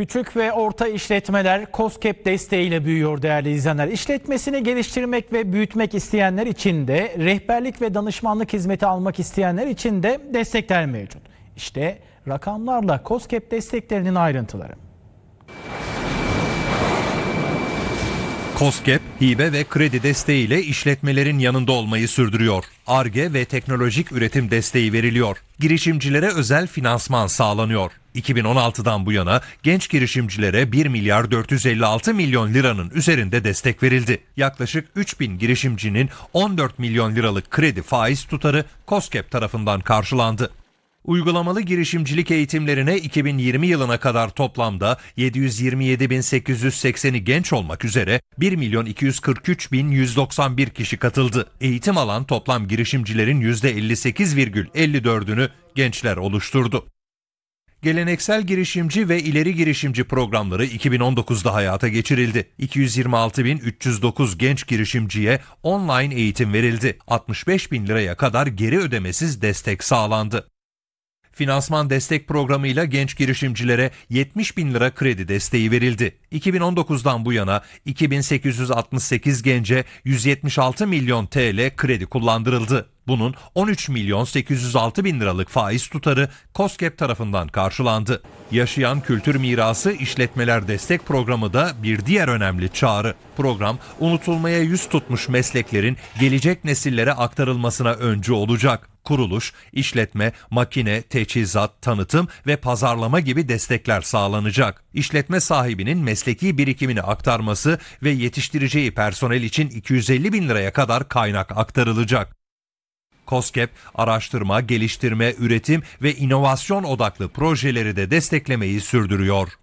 Küçük ve orta işletmeler COSGAP desteğiyle büyüyor değerli izleyenler. İşletmesini geliştirmek ve büyütmek isteyenler için de rehberlik ve danışmanlık hizmeti almak isteyenler için de destekler mevcut. İşte rakamlarla COSGAP desteklerinin ayrıntıları. COSGAP, hibe ve kredi desteğiyle işletmelerin yanında olmayı sürdürüyor. ARGE ve teknolojik üretim desteği veriliyor girişimcilere özel finansman sağlanıyor. 2016'dan bu yana genç girişimcilere 1 milyar 456 milyon liranın üzerinde destek verildi. Yaklaşık 3 bin girişimcinin 14 milyon liralık kredi faiz tutarı COSGAP tarafından karşılandı. Uygulamalı girişimcilik eğitimlerine 2020 yılına kadar toplamda 727.880'i genç olmak üzere 1.243.191 kişi katıldı. Eğitim alan toplam girişimcilerin %58,54'ünü gençler oluşturdu. Geleneksel girişimci ve ileri girişimci programları 2019'da hayata geçirildi. 226.309 genç girişimciye online eğitim verildi. 65 bin liraya kadar geri ödemesiz destek sağlandı. Finansman destek programıyla genç girişimcilere 70 bin lira kredi desteği verildi. 2019'dan bu yana 2868 gence 176 milyon TL kredi kullandırıldı. Bunun 13 milyon 806 bin liralık faiz tutarı COSGAP tarafından karşılandı. Yaşayan Kültür Mirası İşletmeler Destek Programı da bir diğer önemli çağrı. Program unutulmaya yüz tutmuş mesleklerin gelecek nesillere aktarılmasına öncü olacak kuruluş, işletme, makine, teçhizat, tanıtım ve pazarlama gibi destekler sağlanacak. İşletme sahibinin mesleki birikimini aktarması ve yetiştireceği personel için 250 bin liraya kadar kaynak aktarılacak. COSGAP araştırma, geliştirme, üretim ve inovasyon odaklı projeleri de desteklemeyi sürdürüyor.